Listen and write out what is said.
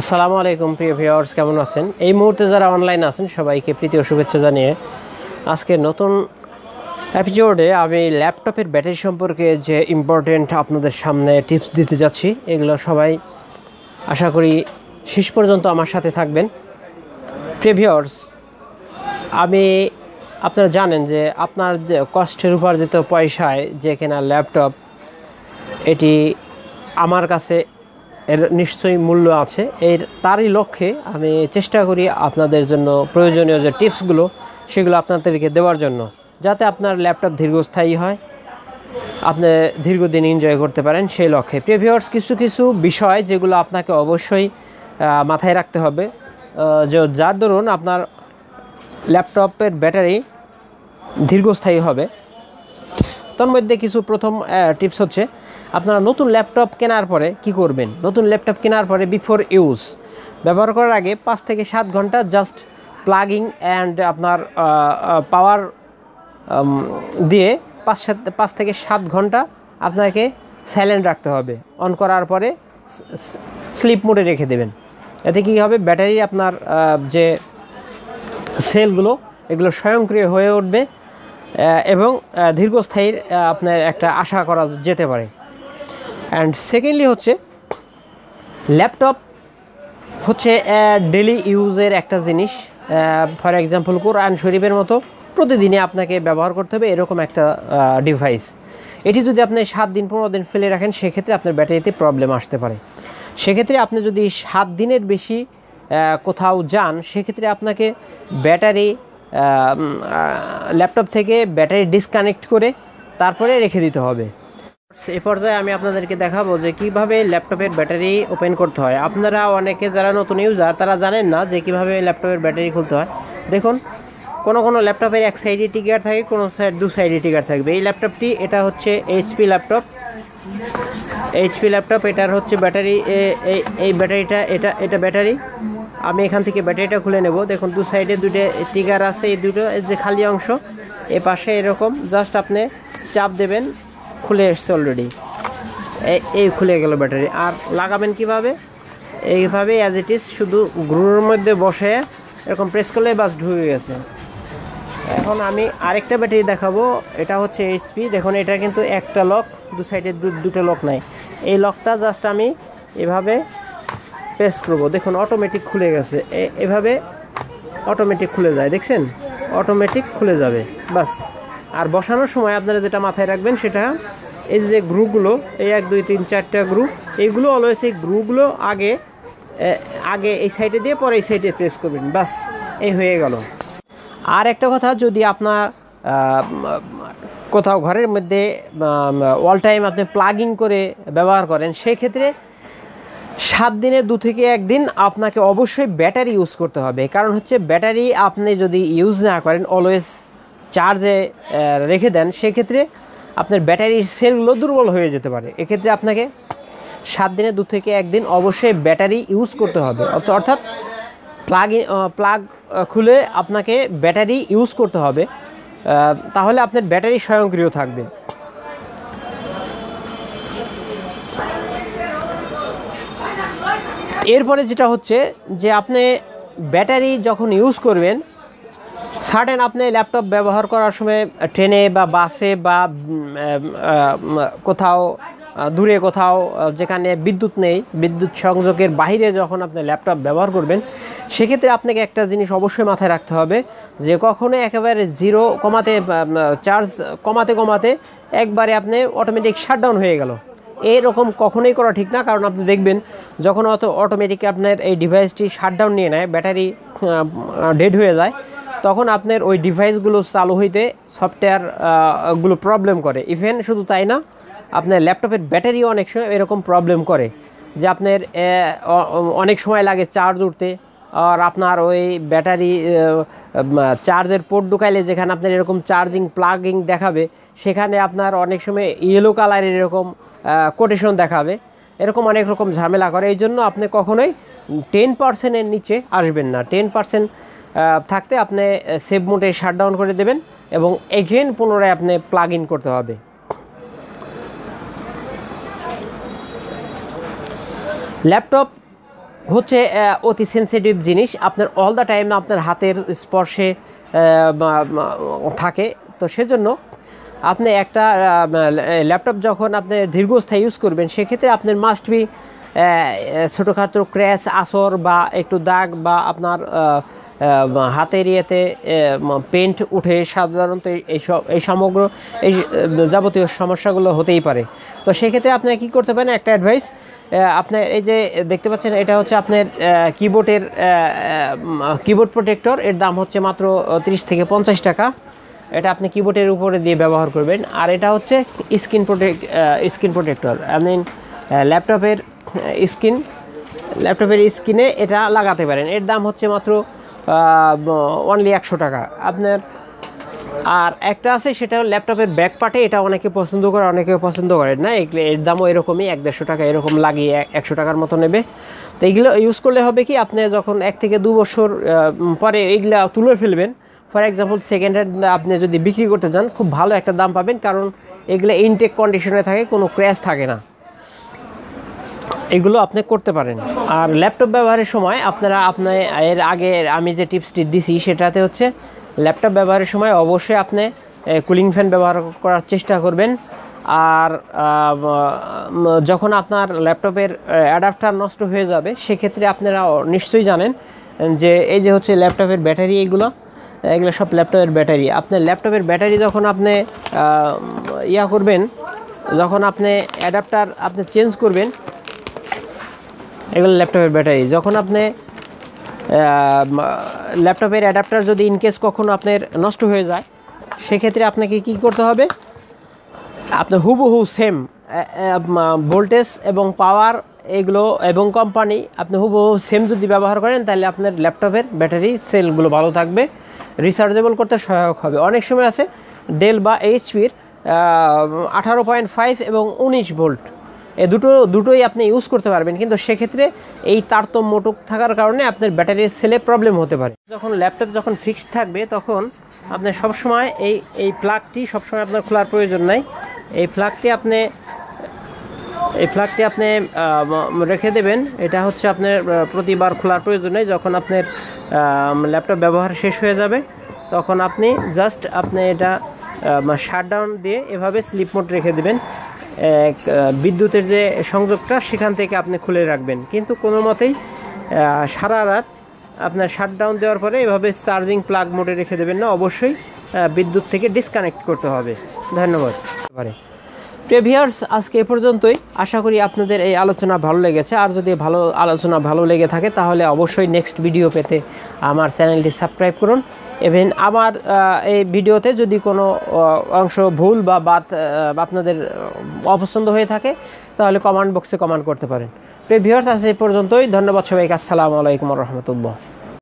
আসসালামু আলাইকুম প্রিয় ভিউয়ার্স কেমন আছেন এই মুহূর্তে যারা অনলাইন আছেন সবাইকে প্রীতি শুভেচ্ছা জানিয়ে আজকে নতুন এপিসোডে আমি ল্যাপটপের ব্যাটারি সম্পর্কে যে ইম্পর্টেন্ট আপনাদের সামনে টিপস দিতে যাচ্ছি এগুলো সবাই আশা করি শেষ পর্যন্ত আমার সাথে থাকবেন প্রিয় ভিউয়ার্স আমি আপনারা জানেন যে আপনার যে কষ্টের উপার্জিত পয়সায় যে কেনা ল্যাপটপ এটি আমার কাছে এর নিশ্চয়ই মূল্য আছে এর তারই লক্ষ্যে আমি চেষ্টা করি আপনাদের জন্য প্রয়োজনীয় যে টিপসগুলো সেগুলো আপনাদেরকে দেওয়ার জন্য যাতে আপনার ল্যাপটপ দীর্ঘস্থায়ী হয় আপনি দীর্ঘদিন এনজয় করতে পারেন সেই লক্ষ্যে প্রিভিয়ার্স কিছু কিছু বিষয় যেগুলো আপনাকে অবশ্যই মাথায় রাখতে হবে যার দরুন আপনার ল্যাপটপের ব্যাটারি দীর্ঘস্থায়ী হবে তার মধ্যে কিছু প্রথম টিপস হচ্ছে আপনারা নতুন ল্যাপটপ কেনার পরে কি করবেন নতুন ল্যাপটপ কেনার পরে বিফোর ইউজ ব্যবহার করার আগে পাঁচ থেকে সাত ঘন্টা জাস্ট প্লাগিং অ্যান্ড আপনার পাওয়ার দিয়ে পাঁচ সাত পাঁচ থেকে সাত ঘন্টা আপনাকে সাইলেন্ট রাখতে হবে অন করার পরে স্লিপ মোডে রেখে দেবেন এতে কি হবে ব্যাটারি আপনার যে সেলগুলো এগুলো স্বয়ংক্রিয় হয়ে উঠবে এবং দীর্ঘস্থায়ীর আপনার একটা আশা করা যেতে পারে অ্যান্ড সেকেন্ডলি হচ্ছে ল্যাপটপ হচ্ছে ডেলি ইউজের একটা জিনিস ফর এক্সাম্পল কোরআন শরীফের মতো প্রতিদিনে আপনাকে ব্যবহার করতে হবে এরকম একটা ডিভাইস এটি যদি আপনি সাত দিন পনেরো দিন ফেলে রাখেন সেক্ষেত্রে আপনার ব্যাটারিতে প্রবলেম আসতে পারে সেক্ষেত্রে আপনি যদি সাত দিনের বেশি কোথাও যান সেক্ষেত্রে আপনাকে ব্যাটারি ল্যাপটপ থেকে ব্যাটারি ডিসকানেক্ট করে তারপরে রেখে দিতে হবে এ পর্যায়ে আমি আপনাদেরকে দেখাবো যে কিভাবে ল্যাপটপের ব্যাটারি ওপেন করতে হয় আপনারা অনেকে যারা নতুন ইউজার তারা জানেন না যে কিভাবে ল্যাপটপের ব্যাটারি খুলতে হয় দেখুন কোনো কোনো ল্যাপটপের এক সাইডে টিকার থাকে কোনো সাইড দু সাইডে টিকার থাকবে এই ল্যাপটপটি এটা হচ্ছে এইচপি ল্যাপটপ এইচপি ল্যাপটপ এটার হচ্ছে ব্যাটারি এই ব্যাটারিটা এটা এটা ব্যাটারি আমি এখান থেকে ব্যাটারিটা খুলে নেব দেখুন দু সাইডে দুটো টিকার আছে এই দুটো যে খালি অংশ এ পাশে এরকম জাস্ট আপনি চাপ দেবেন খুলে এসছে অলরেডি এই খুলে গেল ব্যাটারি আর লাগাবেন কিভাবে এইভাবে অ্যাজ ইট ইজ শুধু গ্রুর মধ্যে বসে এরকম প্রেস করলে বাস ঢুকে গেছে এখন আমি আরেকটা ব্যাটারি দেখাবো এটা হচ্ছে এইচপি দেখুন এটা কিন্তু একটা লক দু সাইডে দুটো লক নাই এই লকটা জাস্ট আমি এভাবে প্রেস করবো দেখুন অটোমেটিক খুলে গেছে এভাবে অটোমেটিক খুলে যায় দেখছেন অটোমেটিক খুলে যাবে বাস আর বসানোর সময় আপনারা যেটা মাথায় রাখবেন সেটা এই যে গ্রুপগুলো এই এক দুই তিন চারটা গ্রুপ এইগুলো অলওয়েজ এই গ্রুপগুলো আগে আগে এই সাইডে দিয়ে পরে এই সাইডে প্রেস করবেন বাস এই হয়ে গেল আর একটা কথা যদি আপনার কোথাও ঘরের মধ্যে অল টাইম আপনি প্লাগিং করে ব্যবহার করেন সেক্ষেত্রে সাত দিনে দু থেকে একদিন আপনাকে অবশ্যই ব্যাটারি ইউজ করতে হবে কারণ হচ্ছে ব্যাটারি আপনি যদি ইউজ না করেন অলওয়েজ চার্জে রেখে দেন সেক্ষেত্রে আপনার ব্যাটারির সেলগুলো দুর্বল হয়ে যেতে পারে এক্ষেত্রে আপনাকে সাত দিনে দু থেকে একদিন অবশ্যই ব্যাটারি ইউজ করতে হবে অর্থাৎ প্লাগ প্লাগ খুলে আপনাকে ব্যাটারি ইউজ করতে হবে তাহলে আপনার ব্যাটারি স্বয়ংক্রিয় থাকবে এরপরে যেটা হচ্ছে যে আপনি ব্যাটারি যখন ইউজ করবেন সার্টেন আপনি ল্যাপটপ ব্যবহার করার সময় ট্রেনে বা বাসে বা কোথাও দূরে কোথাও যেখানে বিদ্যুৎ নেই বিদ্যুৎ সংযোগের বাইরে যখন আপনি ল্যাপটপ ব্যবহার করবেন সেক্ষেত্রে আপনাকে একটা জিনিস অবশ্যই মাথায় রাখতে হবে যে কখনো একেবারে জিরো কমাতে চার্জ কমাতে কমাতে একবারে আপনি অটোমেটিক শাটডাউন হয়ে গেল এরকম কখনোই করা ঠিক না কারণ আপনি দেখবেন যখন অত অটোমেটিক আপনার এই ডিভাইসটি শাটডাউন নিয়ে নেয় ব্যাটারি ডেড হয়ে যায় তখন আপনার ওই ডিভাইসগুলো চালু হইতে সফটওয়্যারগুলো প্রবলেম করে ইভেন শুধু তাই না আপনার ল্যাপটপের ব্যাটারিও অনেক সময় এরকম প্রবলেম করে যে আপনার অনেক সময় লাগে চার্জ উঠতে আর আপনার ওই ব্যাটারি চার্জের পোর্ট ঢুকাইলে যেখানে আপনার এরকম চার্জিং প্লাগিং দেখাবে সেখানে আপনার অনেক সময় ইয়েলো কালারের এরকম কোটেশন দেখাবে এরকম অনেক রকম ঝামেলা করে এই জন্য আপনি কখনোই টেন পার্সেন্টের নিচে আসবেন না টেন পার্সেন্ট থাকতে আপনি সেভ মোটে শাটডাউন করে দেবেন এবং এগেন পুনরায় আপনি প্লাগ ইন করতে হবে ল্যাপটপ হচ্ছে অতি সেন্সিটিভ জিনিস আপনার অল দ্য টাইম আপনার হাতের স্পর্শে থাকে তো সেজন্য আপনি একটা ল্যাপটপ যখন আপনি দীর্ঘস্থায়ী ইউজ করবেন সেক্ষেত্রে আপনার মাস্ট বি ছোটোখাটো ক্র্যাশ আসর বা একটু দাগ বা আপনার হাতের ইয়েতে পেন্ট উঠে সাধারণত এইসব এই সমগ্র এই যাবতীয় সমস্যাগুলো হতেই পারে তো সেক্ষেত্রে আপনার কি করতে পারেন একটা অ্যাডভাইস আপনার এই যে দেখতে পাচ্ছেন এটা হচ্ছে আপনার কিবোর্ডের কিবোর্ড প্রোটেক্টর এর দাম হচ্ছে মাত্র 30 থেকে পঞ্চাশ টাকা এটা আপনি কিবোর্ডের উপরে দিয়ে ব্যবহার করবেন আর এটা হচ্ছে screen protect screen protector I mean ল্যাপটপের স্ক্রিন ল্যাপটপের স্ক্রিনে এটা লাগাতে পারেন এর দাম হচ্ছে মাত্র অনলি একশো টাকা আপনার আর একটা আছে সেটা ল্যাপটপের ব্যাক পার্টে এটা অনেকে পছন্দ করে অনেকে পছন্দ করে না এর দামও এরকমই এক দেড়শো টাকা এরকম লাগিয়ে একশো টাকার মতো নেবে তো এইগুলো ইউজ করলে হবে কি আপনি যখন এক থেকে দু বছর পরে এইগুলা তুলে ফেলবেন ফর এক্সাম্পল সেকেন্ড হ্যান্ড আপনি যদি বিক্রি করতে যান খুব ভালো একটা দাম পাবেন কারণ এগুলো ইনটেক কন্ডিশনে থাকে কোনো ক্র্যাশ থাকে না এগুলো আপনি করতে পারেন আর ল্যাপটপ ব্যবহারের সময় আপনারা আপনার এর আগে আমি যে টিপসটি দিছি সেটাতে হচ্ছে ল্যাপটপ ব্যবহারের সময় অবশ্যই আপনি কুলিং ফ্যান ব্যবহার করার চেষ্টা করবেন আর যখন আপনার ল্যাপটপের অ্যাডাপ্টার নষ্ট হয়ে যাবে সেক্ষেত্রে আপনারা নিশ্চয়ই জানেন যে এই যে হচ্ছে ল্যাপটপের ব্যাটারি এগুলো এগুলো সব ল্যাপটপের ব্যাটারি আপনার ল্যাপটপের ব্যাটারি যখন আপনি ইয়া করবেন যখন আপনি অ্যাডাপ্টার আপনি চেঞ্জ করবেন এগুলো ল্যাপটপের ব্যাটারি যখন আপনি ল্যাপটপের অ্যাডাপ্টার যদি ইনকেস কখনো আপনার নষ্ট হয়ে যায় সেক্ষেত্রে আপনাকে কি করতে হবে আপনার হুবহু সেম ভোল্টেজ এবং পাওয়ার এগুলো এবং কোম্পানি আপনি হুবহু সেম যদি ব্যবহার করেন তাহলে আপনার ল্যাপটপের ব্যাটারি সেলগুলো ভালো থাকবে রিচার্জেবল করতে সহায়ক হবে অনেক সময় আছে ডেল বা এইচপির আঠারো পয়েন্ট ফাইভ এবং উনিশ ভোল্ট এ দুটো দুটোই আপনি ইউজ করতে পারবেন কিন্তু সেক্ষেত্রে এই তারতম্য টুক থাকার কারণে আপনার ব্যাটারির সেলে প্রবলেম হতে পারে যখন ল্যাপটপ যখন ফিক্সড থাকবে তখন আপনি সবসময় এই এই প্লাগটি সবসময় আপনার খোলার প্রয়োজন নাই এই প্লাগটি আপনি এই ফ্ল্যাগটি আপনি রেখে দেবেন এটা হচ্ছে আপনার প্রতিবার খোলার প্রয়োজন নেই যখন আপনার ল্যাপটপ ব্যবহার শেষ হয়ে যাবে তখন আপনি জাস্ট আপনি এটা শাটডাউন দিয়ে এভাবে স্লিপ মোড রেখে দেবেন বিদ্যুতের যে সংযোগটা সেখান থেকে আপনি খুলে রাখবেন কিন্তু কোনো মতেই সারা রাত আপনার শাটডাউন দেওয়ার পরে এভাবে চার্জিং প্লাগ মোডে রেখে দেবেন না অবশ্যই বিদ্যুৎ থেকে ডিসকানেক্ট করতে হবে ধন্যবাদ তো ভিয়ার্স আজকে এ পর্যন্তই আশা করি আপনাদের এই আলোচনা ভালো লেগেছে আর যদি ভালো আলোচনা ভালো লেগে থাকে তাহলে অবশ্যই নেক্সট ভিডিও পেতে আমার চ্যানেলটি সাবস্ক্রাইব করুন ইভেন আমার এই ভিডিওতে যদি কোনো অংশ ভুল বা বাদ আপনাদের অপছন্দ হয়ে থাকে তাহলে কমান্ট বক্সে কমান্ট করতে পারেন তো ভিউয়ার্স আজ এই পর্যন্তই ধন্যবাদ সবাইকে আসসালামু আলাইকুম রহমতুল্লাহ